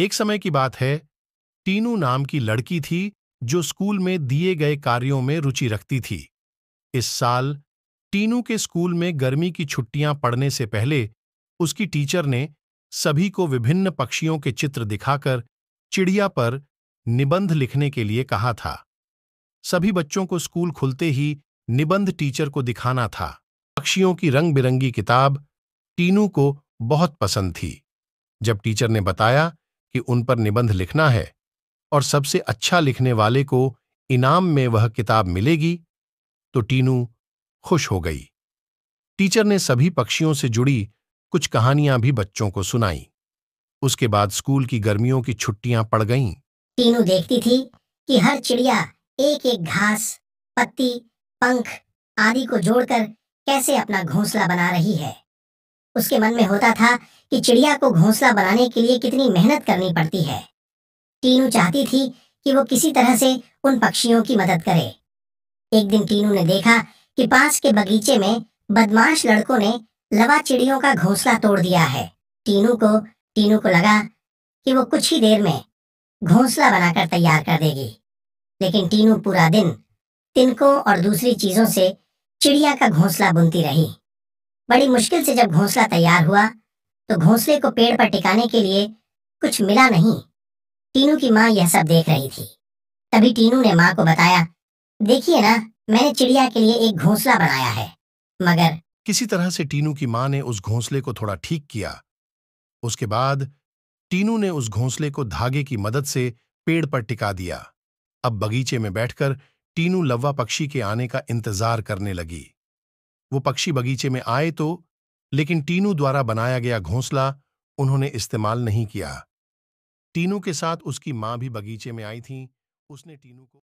एक समय की बात है टीनू नाम की लड़की थी जो स्कूल में दिए गए कार्यों में रुचि रखती थी इस साल टीनू के स्कूल में गर्मी की छुट्टियां पड़ने से पहले उसकी टीचर ने सभी को विभिन्न पक्षियों के चित्र दिखाकर चिड़िया पर निबंध लिखने के लिए कहा था सभी बच्चों को स्कूल खुलते ही निबंध टीचर को दिखाना था पक्षियों की रंग बिरंगी किताब टीनू को बहुत पसंद थी जब टीचर ने बताया कि उन पर निबंध लिखना है और सबसे अच्छा लिखने वाले को इनाम में वह किताब मिलेगी तो टीनू खुश हो गई टीचर ने सभी पक्षियों से जुड़ी कुछ कहानियां भी बच्चों को सुनाई उसके बाद स्कूल की गर्मियों की छुट्टियां पड़ गईं। टीनू देखती थी कि हर चिड़िया एक एक घास पत्ती पंख आदि को जोड़कर कैसे अपना घोंसला बना रही है उसके मन में होता था कि चिड़िया को घोंसला बनाने के लिए कितनी मेहनत करनी पड़ती है टीनू चाहती थी कि वो किसी तरह से उन पक्षियों की मदद करे एक दिन टीनू ने देखा कि पास के बगीचे में बदमाश लड़कों ने लवा चिड़ियों का घोंसला तोड़ दिया है टीनू को टीनू को लगा कि वो कुछ ही देर में घोंसला बनाकर तैयार कर देगी लेकिन टीनू पूरा दिन तिनकों और दूसरी चीजों से चिड़िया का घोंसला बुनती रही बड़ी मुश्किल से जब घोंसला तैयार हुआ तो घोंसले को पेड़ पर टिकाने के लिए कुछ मिला नहीं टीनू की माँ यह सब देख रही थी तभी टीनू ने माँ को बताया देखिए ना मैंने चिड़िया के लिए एक घोंसला बनाया है मगर किसी तरह से टीनू की माँ ने उस घोंसले को थोड़ा ठीक किया उसके बाद टीनू ने उस घोंसले को धागे की मदद से पेड़ पर टिका दिया अब बगीचे में बैठकर टीनू लव्वा पक्षी के आने का इंतजार करने लगी वो पक्षी बगीचे में आए तो लेकिन टीनू द्वारा बनाया गया घोंसला उन्होंने इस्तेमाल नहीं किया टीनू के साथ उसकी मां भी बगीचे में आई थी उसने टीनू को